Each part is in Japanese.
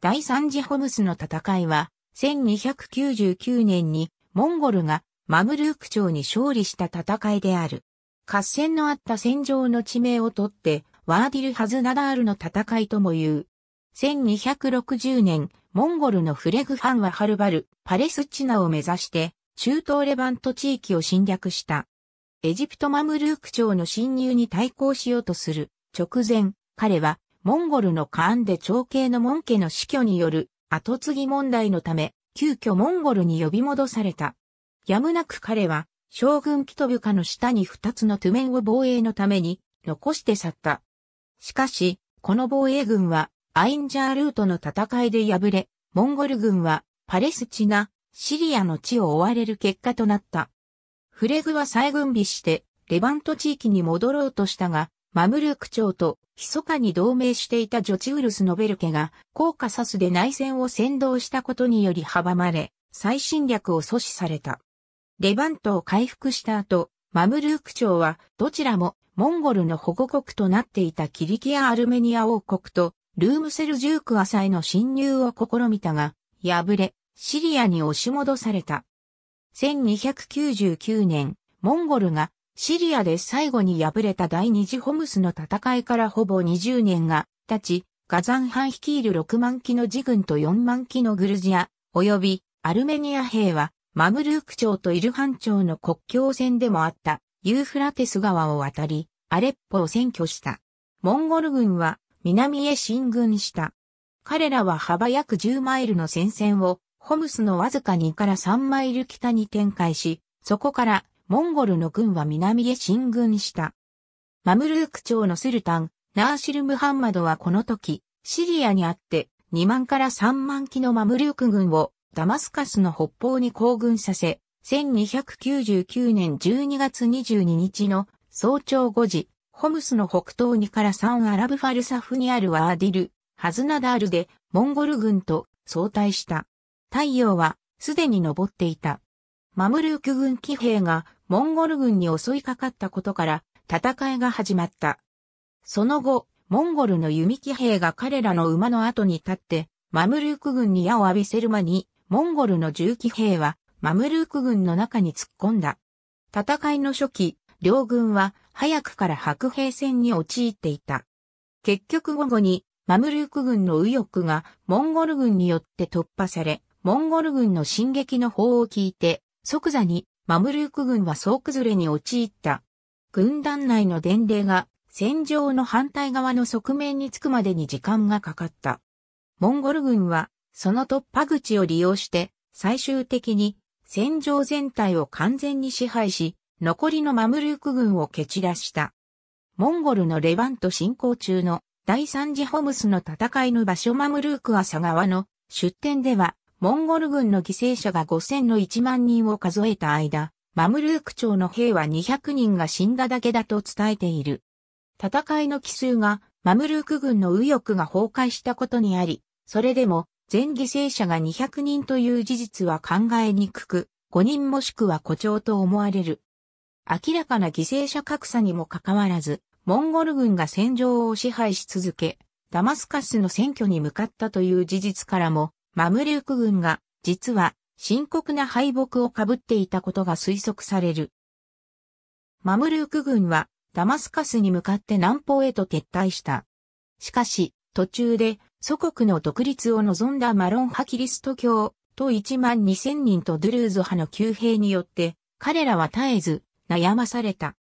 第三次ホムスの戦いは、1299年にモンゴルがマムルーク朝に勝利した戦いである。合戦のあった戦場の地名をとって、ワーディル・ハズナダールの戦いとも言う。1260年、モンゴルのフレグファンははるばる、パレスチナを目指して、中東レバント地域を侵略した。エジプトマムルーク朝の侵入に対抗しようとする。直前、彼はモンゴルのンで長兄の門家の死去による後継ぎ問題のため、急遽モンゴルに呼び戻された。やむなく彼は、将軍キトブカの下に二つの図面を防衛のために残して去った。しかし、この防衛軍はアインジャールートの戦いで敗れ、モンゴル軍はパレスチナ、シリアの地を追われる結果となった。フレグは再軍備して、レバント地域に戻ろうとしたが、マムルーク朝と密かに同盟していたジョチウルス・ノベルケが、コーカサスで内戦を先導したことにより阻まれ、再侵略を阻止された。レバントを回復した後、マムルーク朝は、どちらも、モンゴルの保護国となっていたキリキア・アルメニア王国と、ルームセルジューク朝への侵入を試みたが、敗れ、シリアに押し戻された。1299年、モンゴルがシリアで最後に敗れた第二次ホムスの戦いからほぼ20年が経ち、ガザン藩率いる6万機の自軍と4万機のグルジア、及びアルメニア兵は、マムルーク朝とイルハン朝の国境線でもあったユーフラテス川を渡り、アレッポを占拠した。モンゴル軍は南へ進軍した。彼らは幅約10マイルの戦線をホムスのわずか2から3マイル北に展開し、そこからモンゴルの軍は南へ進軍した。マムルーク朝のスルタン、ナーシル・ムハンマドはこの時、シリアにあって2万から3万機のマムルーク軍をダマスカスの北方に行軍させ、1299年12月22日の早朝5時、ホムスの北東にからサンアラブファルサフにあるワーディル、ハズナダールでモンゴル軍と相対した。太陽はすでに昇っていた。マムルーク軍騎兵がモンゴル軍に襲いかかったことから戦いが始まった。その後、モンゴルの弓騎兵が彼らの馬の後に立って、マムルーク軍に矢を浴びせる間に、モンゴルの銃騎兵はマムルーク軍の中に突っ込んだ。戦いの初期、両軍は早くから白兵戦に陥っていた。結局午後にマムルーク軍の右翼がモンゴル軍によって突破され、モンゴル軍の進撃の砲を聞いて即座にマムルーク軍は総崩れに陥った。軍団内の伝令が戦場の反対側の側面につくまでに時間がかかった。モンゴル軍はその突破口を利用して最終的に戦場全体を完全に支配し、残りのマムルーク軍を蹴散らした。モンゴルのレバント進行中の第三次ホムスの戦いの場所マムルーク朝側の出展ではモンゴル軍の犠牲者が5000の1万人を数えた間、マムルーク朝の兵は200人が死んだだけだと伝えている。戦いの奇数がマムルーク軍の右翼が崩壊したことにあり、それでも全犠牲者が200人という事実は考えにくく、5人もしくは誇張と思われる。明らかな犠牲者格差にもかかわらず、モンゴル軍が戦場を支配し続け、ダマスカスの選挙に向かったという事実からも、マムリューク軍が、実は、深刻な敗北を被っていたことが推測される。マムルーク軍は、ダマスカスに向かって南方へと撤退した。しかし、途中で、祖国の独立を望んだマロン派キリスト教と1万2000人とドゥルーズ派の旧兵によって、彼らは絶えず悩まされた。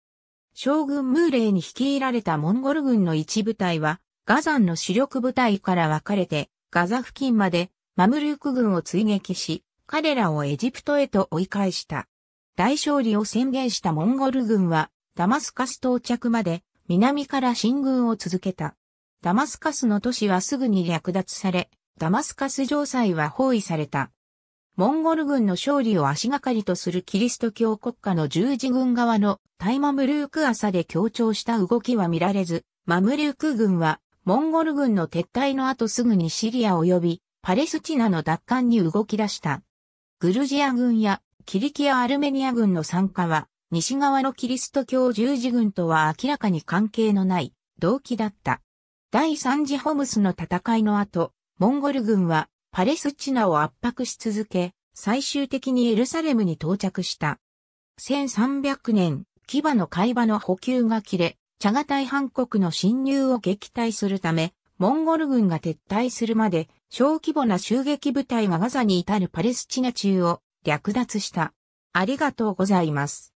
将軍ムーレイに率いられたモンゴル軍の一部隊は、ガザンの主力部隊から分かれて、ガザ付近までマムルーク軍を追撃し、彼らをエジプトへと追い返した。大勝利を宣言したモンゴル軍は、ダマスカス到着まで、南から進軍を続けた。ダマスカスの都市はすぐに略奪され、ダマスカス城塞は包囲された。モンゴル軍の勝利を足がかりとするキリスト教国家の十字軍側のタイマムルーク朝で強調した動きは見られず、マムルーク軍はモンゴル軍の撤退の後すぐにシリア及びパレスチナの奪還に動き出した。グルジア軍やキリキア・アルメニア軍の参加は、西側のキリスト教十字軍とは明らかに関係のない動機だった。第三次ホムスの戦いの後、モンゴル軍はパレスチナを圧迫し続け、最終的にエルサレムに到着した。1300年、牙の海馬の補給が切れ、チャガタイハン国の侵入を撃退するため、モンゴル軍が撤退するまで小規模な襲撃部隊がガザに至るパレスチナ中を略奪した。ありがとうございます。